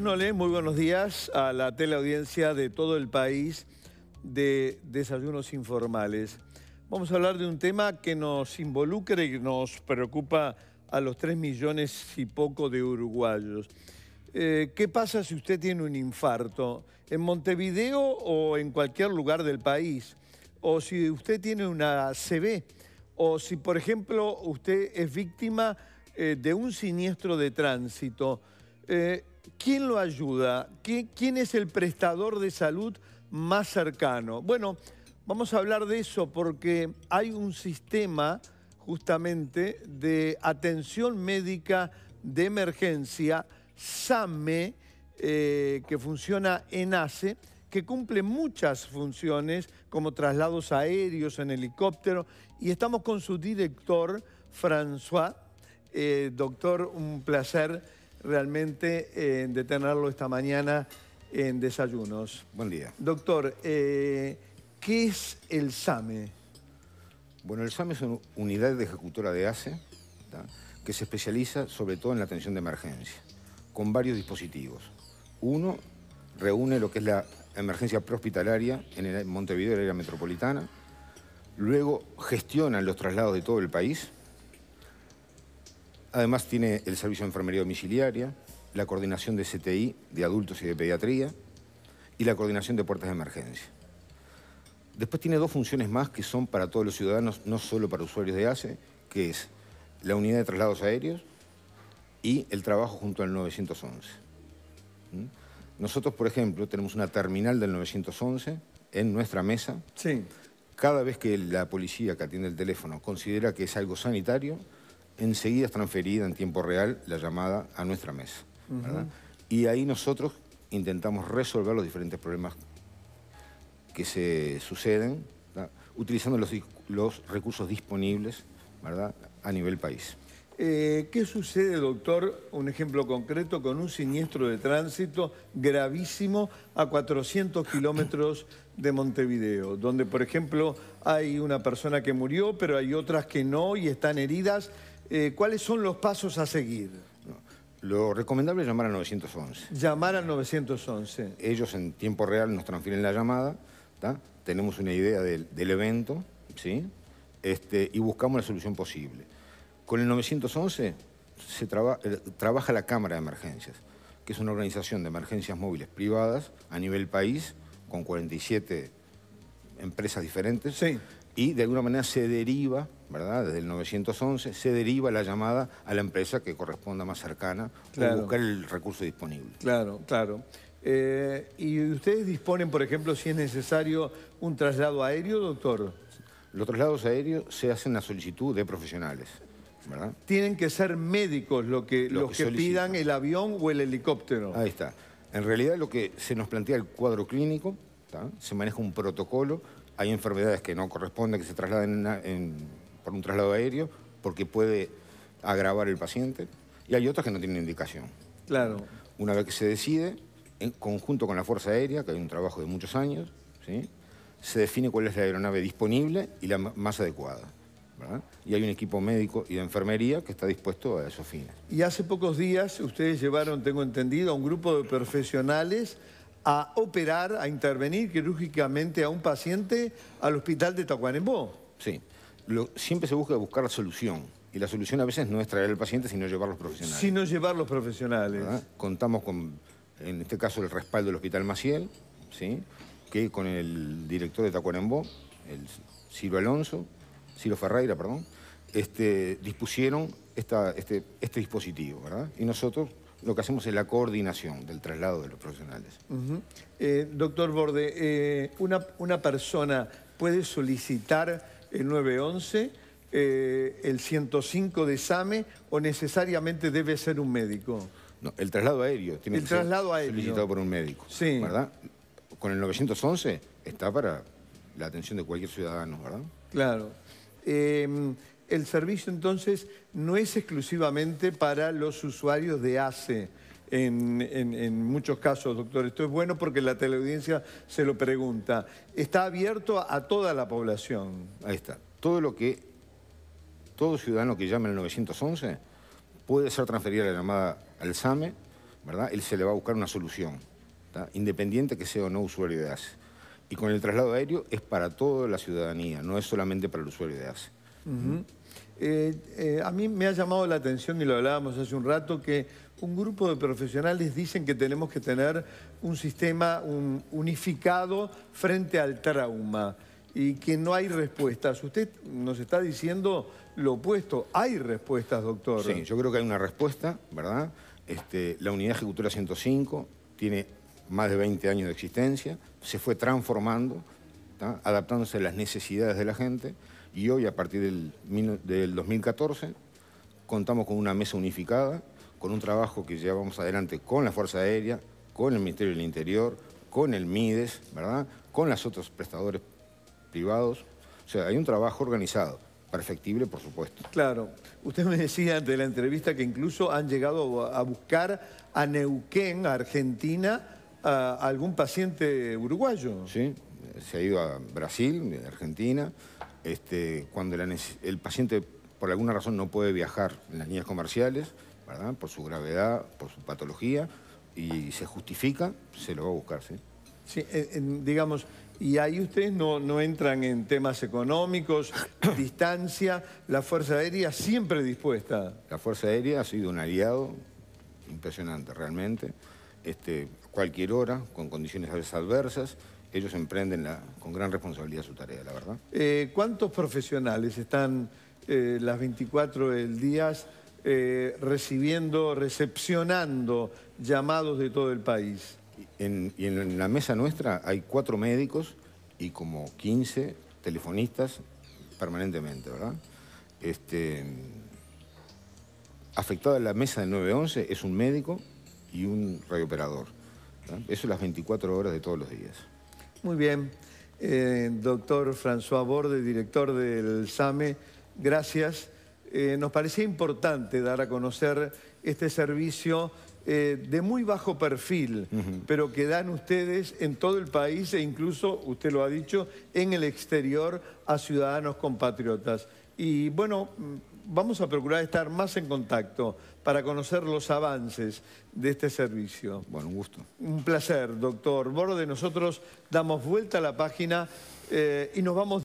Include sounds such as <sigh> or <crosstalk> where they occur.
muy buenos días a la teleaudiencia de todo el país de Desayunos Informales. Vamos a hablar de un tema que nos involucra y nos preocupa a los 3 millones y poco de uruguayos. Eh, ¿Qué pasa si usted tiene un infarto? ¿En Montevideo o en cualquier lugar del país? ¿O si usted tiene una CB? ¿O si, por ejemplo, usted es víctima eh, de un siniestro de tránsito? Eh, ¿Quién lo ayuda? ¿Quién es el prestador de salud más cercano? Bueno, vamos a hablar de eso porque hay un sistema justamente de atención médica de emergencia, SAME, eh, que funciona en ACE, que cumple muchas funciones como traslados aéreos en helicóptero y estamos con su director, François. Eh, doctor, un placer realmente eh, en detenerlo esta mañana en desayunos. Buen día. Doctor, eh, ¿qué es el SAME? Bueno, el SAME es una unidad de ejecutora de ACE que se especializa sobre todo en la atención de emergencia, con varios dispositivos. Uno reúne lo que es la emergencia prehospitalaria en el Montevideo, la área metropolitana. Luego gestionan los traslados de todo el país, Además tiene el servicio de enfermería domiciliaria, la coordinación de CTI de adultos y de pediatría y la coordinación de puertas de emergencia. Después tiene dos funciones más que son para todos los ciudadanos, no solo para usuarios de ACE, que es la unidad de traslados aéreos y el trabajo junto al 911. ¿Mm? Nosotros, por ejemplo, tenemos una terminal del 911 en nuestra mesa. Sí. Cada vez que la policía que atiende el teléfono considera que es algo sanitario, enseguida es transferida en tiempo real la llamada a nuestra mesa. Y ahí nosotros intentamos resolver los diferentes problemas que se suceden utilizando los, recursos disponibles ¿verdad? a nivel país. Eh, ¿Qué sucede, doctor, un ejemplo concreto, con un siniestro de tránsito gravísimo a 400 kilómetros de Montevideo? Donde, por ejemplo, hay una persona que murió, pero hay otras que no y están heridas eh, ¿cuáles son los pasos a seguir? Lo recomendable es llamar al 911. Llamar al 911. Ellos en tiempo real nos transfieren la llamada, tenemos una idea del, evento ¿sí? Este, y buscamos la solución posible. Con el 911 se eh, trabaja la Cámara de Emergencias, que es una organización de emergencias móviles privadas a nivel país, con 47 empresas diferentes, sí. y de alguna manera se deriva desde el 911 se deriva la llamada a la empresa que corresponda más cercana o buscar el recurso disponible. Claro, claro. Eh, ¿Y ustedes disponen, por ejemplo, si es necesario un traslado aéreo, doctor? Los traslados aéreos se hacen a solicitud de profesionales. ¿verdad? Tienen que ser médicos lo que, los, que, pidan el avión o el helicóptero. Ahí está. En realidad lo que se nos plantea el cuadro clínico, se maneja un protocolo, hay enfermedades que no corresponden, que se trasladen en por un traslado aéreo porque puede agravar el paciente y hay otras que no tienen indicación. Claro. Una vez que se decide, en conjunto con la Fuerza Aérea, que hay un trabajo de muchos años, ¿sí? se define cuál es la aeronave disponible y la más adecuada. Y hay un equipo médico y de enfermería que está dispuesto a esos fines. Y hace pocos días ustedes llevaron, tengo entendido, a un grupo de profesionales a operar, a intervenir quirúrgicamente a un paciente al hospital de Tacuarembó. Sí siempre se busca buscar la solución. Y la solución a veces no es traer al paciente, sino llevar los profesionales. Sino llevar los profesionales. Contamos con, en este caso, el respaldo del Hospital Maciel, ¿sí? que con el director de Tacuarembó, el Ciro Alonso, Ciro Ferreira, perdón, este, dispusieron esta, este, este dispositivo, Y nosotros lo que hacemos es la coordinación del traslado de los profesionales. Eh, doctor Borde, eh, una, una persona puede solicitar el 911, eh, el 105 de SAME o necesariamente debe ser un médico? No, el traslado aéreo tiene el que traslado ser solicitado por un médico, ¿verdad? Con el 911 está para la atención de cualquier ciudadano, ¿verdad? Claro. Em, el servicio entonces no es exclusivamente para los usuarios de ACE, en, muchos casos, doctor. Esto es bueno porque la teleaudiencia se lo pregunta. ¿Está abierto a toda la población? Ahí está. Todo lo que, todo ciudadano que llame al 911 puede ser transferido a la llamada al SAME, ¿verdad? Él se le va a buscar una solución, independiente que sea o no usuario de ACE. Y con el traslado aéreo es para toda la ciudadanía, no es solamente para el usuario de ASE. Eh, eh, a mí me ha llamado la atención, y lo hablábamos hace un rato, que un grupo de profesionales dicen que tenemos que tener un sistema unificado frente al trauma y que no hay respuestas. Usted nos está diciendo lo opuesto. Hay respuestas, doctor. Sí, yo creo que hay una respuesta, ¿verdad? Este, la unidad ejecutora 105 tiene más de 20 años de existencia, se fue transformando, adaptándose a las necesidades de la gente y hoy, a partir del 2014, contamos con una mesa unificada con un trabajo que llevamos adelante con la Fuerza Aérea, con el Ministerio del Interior, con el MIDES, ¿verdad? con los otros prestadores privados. O sea, hay un trabajo organizado, perfectible, por supuesto. Claro. Usted me decía antes de la entrevista que incluso han llegado a buscar a Neuquén, a Argentina, a algún paciente uruguayo. Sí, se ha ido a Brasil, Argentina. Este, cuando el paciente por alguna razón no puede viajar en las líneas comerciales, por su gravedad, por su patología, y se justifica, se lo va a buscar, ¿sí? digamos, y ahí ustedes no, entran en temas económicos, <coughs> distancia, la Fuerza Aérea siempre dispuesta. La Fuerza Aérea ha sido un aliado impresionante realmente, este, cualquier hora, con condiciones a veces adversas, ellos emprenden con gran responsabilidad su tarea, la verdad. Eh, ¿Cuántos profesionales están eh, las 24 del día eh, recibiendo, recepcionando llamados de todo el país. y en la mesa nuestra hay cuatro médicos y como 15 telefonistas permanentemente, ¿verdad? Este, la mesa del 911 es un médico y un radiooperador. Eso las 24 horas de todos los días. Muy bien. Eh, doctor François Borde, director del SAME, gracias. Eh, nos parecía importante dar a conocer este servicio eh, de muy bajo perfil, pero que dan ustedes en todo el país e incluso, usted lo ha dicho, en el exterior a ciudadanos compatriotas. Y bueno, mm, vamos a procurar estar más en contacto para conocer los avances de este servicio. Bueno, un gusto. Un placer, doctor Borde. Nosotros damos vuelta a la página eh, y nos vamos...